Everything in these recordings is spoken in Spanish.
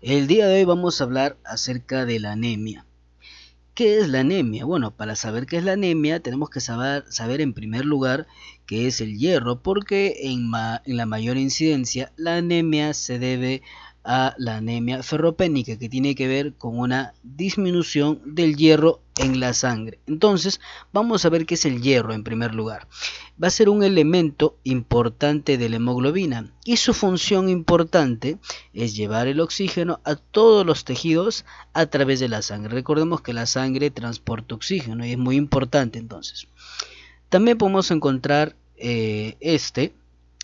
El día de hoy vamos a hablar acerca de la anemia. ¿Qué es la anemia? Bueno, para saber qué es la anemia tenemos que saber, saber en primer lugar qué es el hierro, porque en, la mayor incidencia la anemia se debe a la anemia ferropénica, que tiene que ver con una disminución del hierro en la sangre. Entonces, vamos a ver qué es el hierro en primer lugar. Va a ser un elemento importante de la hemoglobina y su función importante es llevar el oxígeno a todos los tejidos a través de la sangre. Recordemos que la sangre transporta oxígeno y es muy importante entonces. También podemos encontrar eh, este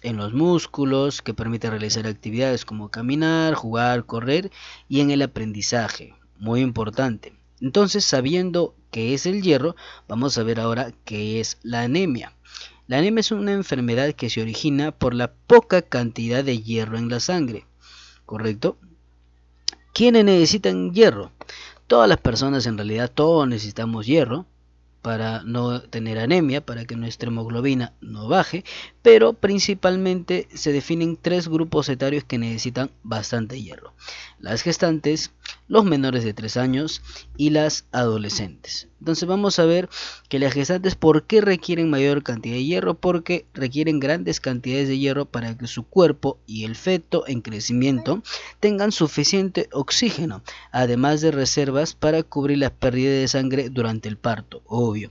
en los músculos, que permite realizar actividades como caminar, jugar, correr y en el aprendizaje. Muy importante. Entonces, sabiendo qué es el hierro, vamos a ver ahora qué es la anemia. La anemia es una enfermedad que se origina por la poca cantidad de hierro en la sangre. ¿Correcto? ¿Quiénes necesitan hierro? Todas las personas en realidad, todos necesitamos hierro, para no tener anemia, para que nuestra hemoglobina no baje, pero principalmente se definen tres grupos etarios que necesitan bastante hierro. Las gestantes, los menores de 3 años y las adolescentes. Entonces vamos a ver que las gestantes por qué requieren mayor cantidad de hierro, porque requieren grandes cantidades de hierro para que su cuerpo y el feto en crecimiento tengan suficiente oxígeno, además de reservas para cubrir las pérdidas de sangre durante el parto, obvio.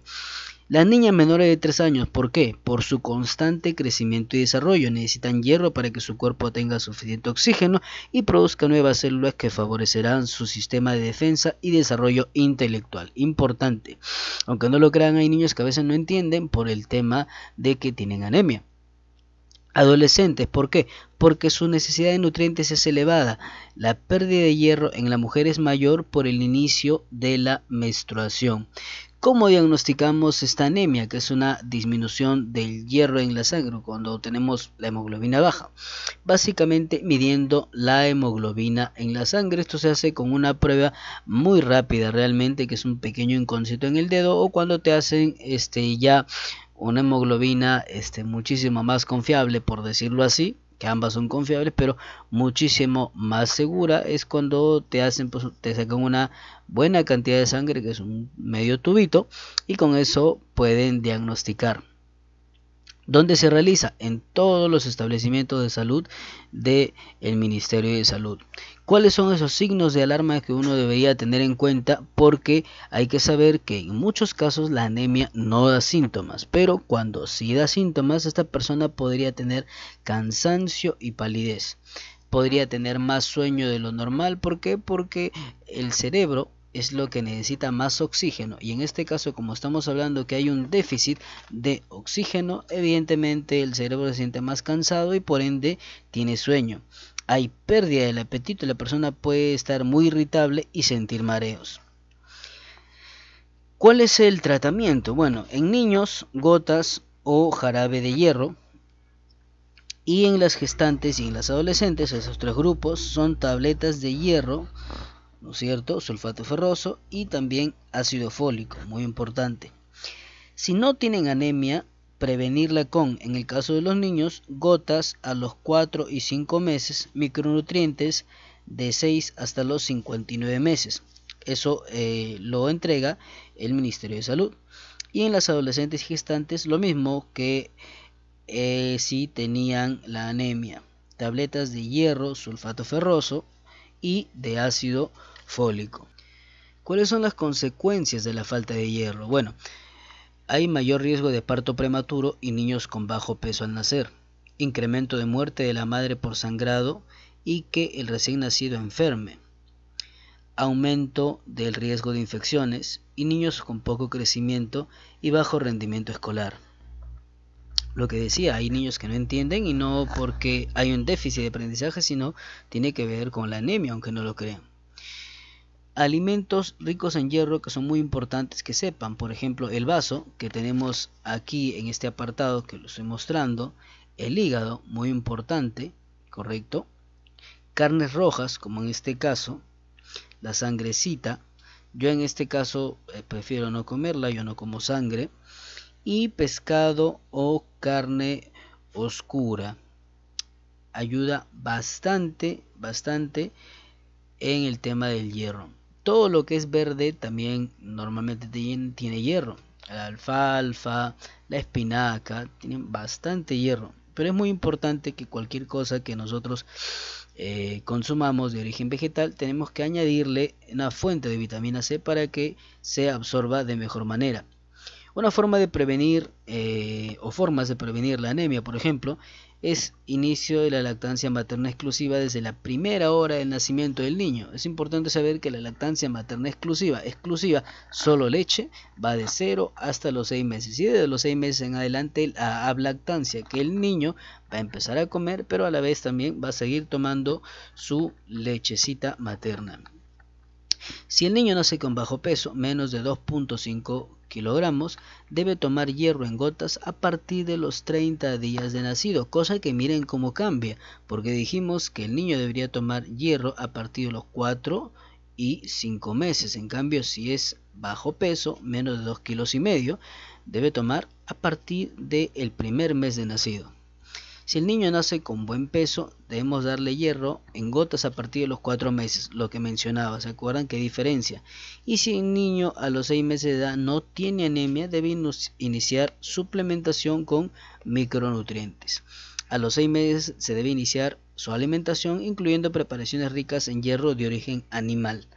Las niñas menores de 3 años, ¿por qué? Por su constante crecimiento y desarrollo. Necesitan hierro para que su cuerpo tenga suficiente oxígeno y produzca nuevas células que favorecerán su sistema de defensa y desarrollo intelectual. Importante. Aunque no lo crean, hay niños que a veces no entienden por el tema de que tienen anemia. Adolescentes, ¿por qué? Porque su necesidad de nutrientes es elevada. La pérdida de hierro en la mujer es mayor por el inicio de la menstruación. ¿Cómo diagnosticamos esta anemia, que es una disminución del hierro en la sangre cuando tenemos la hemoglobina baja? Básicamente midiendo la hemoglobina en la sangre. Esto se hace con una prueba muy rápida realmente, que es un pequeño incóncito en el dedo o cuando te hacen este ya una hemoglobina este, muchísimo más confiable, por decirlo así, ambas son confiables, pero muchísimo más segura es cuando te hacen, pues, te sacan una buena cantidad de sangre, que es un medio tubito, y con eso pueden diagnosticar ¿Dónde se realiza en todos los establecimientos de salud del Ministerio de Salud. ¿Cuáles son esos signos de alarma que uno debería tener en cuenta? Porque hay que saber que en muchos casos la anemia no da síntomas, pero cuando sí da síntomas, esta persona podría tener cansancio y palidez. Podría tener más sueño de lo normal. ¿Por qué? Porque el cerebro es lo que necesita más oxígeno y en este caso como estamos hablando que hay un déficit de oxígeno evidentemente el cerebro se siente más cansado y por ende tiene sueño hay pérdida del apetito y la persona puede estar muy irritable y sentir mareos ¿cuál es el tratamiento? bueno en niños gotas o jarabe de hierro y en las gestantes y en las adolescentes esos tres grupos son tabletas de hierro ¿no es cierto? Sulfato ferroso y también ácido fólico, muy importante. Si no tienen anemia, prevenirla con, en el caso de los niños, gotas a los 4 y 5 meses, micronutrientes de 6 hasta los 59 meses. Eso eh, lo entrega el Ministerio de Salud. Y en las adolescentes gestantes lo mismo que eh, si tenían la anemia. Tabletas de hierro, sulfato ferroso y de ácido fólico fólico. ¿Cuáles son las consecuencias de la falta de hierro? Bueno, hay mayor riesgo de parto prematuro y niños con bajo peso al nacer, incremento de muerte de la madre por sangrado y que el recién nacido enferme, aumento del riesgo de infecciones y niños con poco crecimiento y bajo rendimiento escolar. Lo que decía, hay niños que no entienden y no porque hay un déficit de aprendizaje, sino tiene que ver con la anemia, aunque no lo crean alimentos ricos en hierro que son muy importantes que sepan. Por ejemplo, el vaso que tenemos aquí en este apartado que lo estoy mostrando. El hígado, muy importante, correcto. Carnes rojas, como en este caso. La sangrecita. Yo en este caso eh, prefiero no comerla, yo no como sangre. Y pescado o carne oscura. Ayuda bastante, bastante en el tema del hierro todo lo que es verde también normalmente tiene hierro. La alfalfa, la espinaca, tienen bastante hierro. Pero es muy importante que cualquier cosa que nosotros eh, consumamos de origen vegetal tenemos que añadirle una fuente de vitamina C para que se absorba de mejor manera. Una forma de prevenir eh, o formas de prevenir la anemia, por ejemplo, es inicio de la lactancia materna exclusiva desde la primera hora del nacimiento del niño. Es importante saber que la lactancia materna exclusiva, exclusiva solo leche, va de cero hasta los seis meses y desde los seis meses en adelante la lactancia que el niño va a empezar a comer, pero a la vez también va a seguir tomando su lechecita materna. Si el niño nace con bajo peso, menos de 2.5 kilogramos, debe tomar hierro en gotas a partir de los 30 días de nacido, cosa que miren cómo cambia, porque dijimos que el niño debería tomar hierro a partir de los 4 y 5 meses. En cambio, si es bajo peso, menos de 2 kilos y medio, debe tomar a partir del primer mes de nacido. Si el niño nace con buen peso, debemos darle hierro en gotas a partir de los cuatro meses, lo que mencionaba, ¿se acuerdan qué diferencia? Y si el niño a los 6 meses de edad no tiene anemia, debe iniciar suplementación con micronutrientes. A los seis meses se debe iniciar su alimentación incluyendo preparaciones ricas en hierro de origen animal.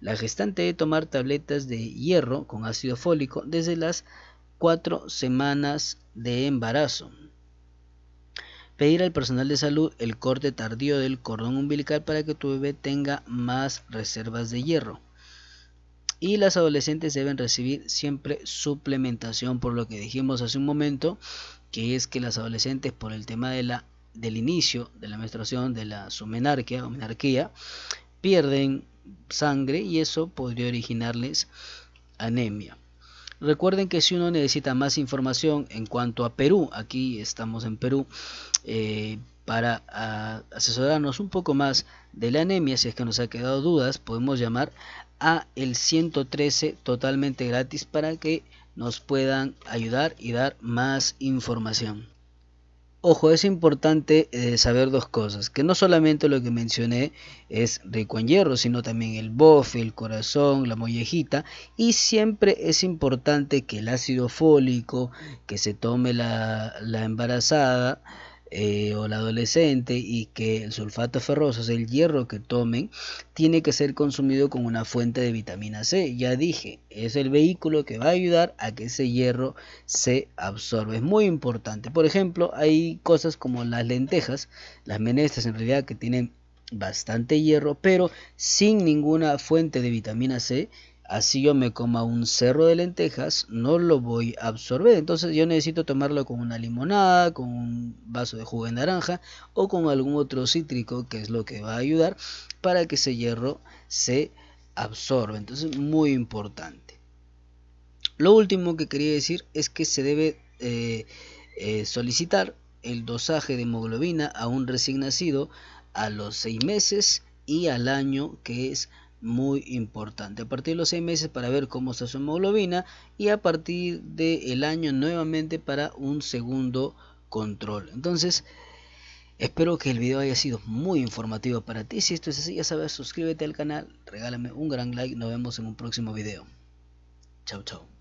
La gestante debe tomar tabletas de hierro con ácido fólico desde las cuatro semanas de embarazo. Pedir al personal de salud el corte tardío del cordón umbilical para que tu bebé tenga más reservas de hierro. Y las adolescentes deben recibir siempre suplementación por lo que dijimos hace un momento, que es que las adolescentes por el tema de la, del inicio de la menstruación, de la sumenarquia o menarquía, pierden sangre y eso podría originarles anemia. Recuerden que si uno necesita más información en cuanto a Perú, aquí estamos en Perú, eh, para asesorarnos un poco más de la anemia, si es que nos ha quedado dudas, podemos llamar a el 113 totalmente gratis para que nos puedan ayudar y dar más información. Ojo, es importante eh, saber dos cosas, que no solamente lo que mencioné es rico en hierro, sino también el bofe, el corazón, la mollejita, y siempre es importante que el ácido fólico que se tome la, la embarazada, eh, o la adolescente y que el sulfato ferroso, es el hierro que tomen, tiene que ser consumido con una fuente de vitamina C. Ya dije, es el vehículo que va a ayudar a que ese hierro se absorba. Es muy importante. Por ejemplo, hay cosas como las lentejas, las menestras en realidad que tienen bastante hierro, pero sin ninguna fuente de vitamina C así yo me coma un cerro de lentejas, no lo voy a absorber. Entonces yo necesito tomarlo con una limonada, con un vaso de jugo de naranja o con algún otro cítrico, que es lo que va a ayudar para que ese hierro se absorba. Entonces muy importante. Lo último que quería decir es que se debe eh, eh, solicitar el dosaje de hemoglobina a un recién nacido a los 6 meses y al año que es muy importante. A partir de los seis meses para ver cómo está su hemoglobina y a partir del año nuevamente para un segundo control. Entonces, espero que el video haya sido muy informativo para ti. Si esto es así, ya sabes, suscríbete al canal, regálame un gran like, nos vemos en un próximo video. Chao, chao.